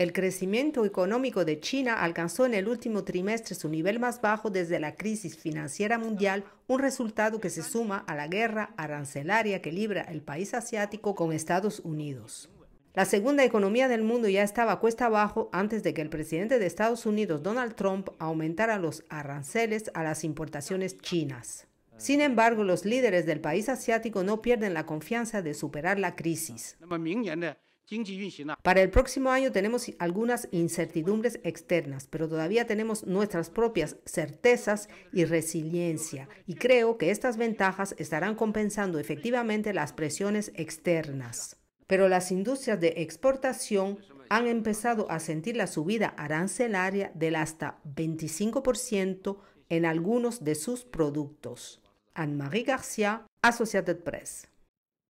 El crecimiento económico de China alcanzó en el último trimestre su nivel más bajo desde la crisis financiera mundial, un resultado que se suma a la guerra arancelaria que libra el país asiático con Estados Unidos. La segunda economía del mundo ya estaba cuesta abajo antes de que el presidente de Estados Unidos, Donald Trump, aumentara los aranceles a las importaciones chinas. Sin embargo, los líderes del país asiático no pierden la confianza de superar la crisis. Para el próximo año tenemos algunas incertidumbres externas, pero todavía tenemos nuestras propias certezas y resiliencia. Y creo que estas ventajas estarán compensando efectivamente las presiones externas. Pero las industrias de exportación han empezado a sentir la subida arancelaria del hasta 25% en algunos de sus productos. Anne-Marie Garcia, Associated Press.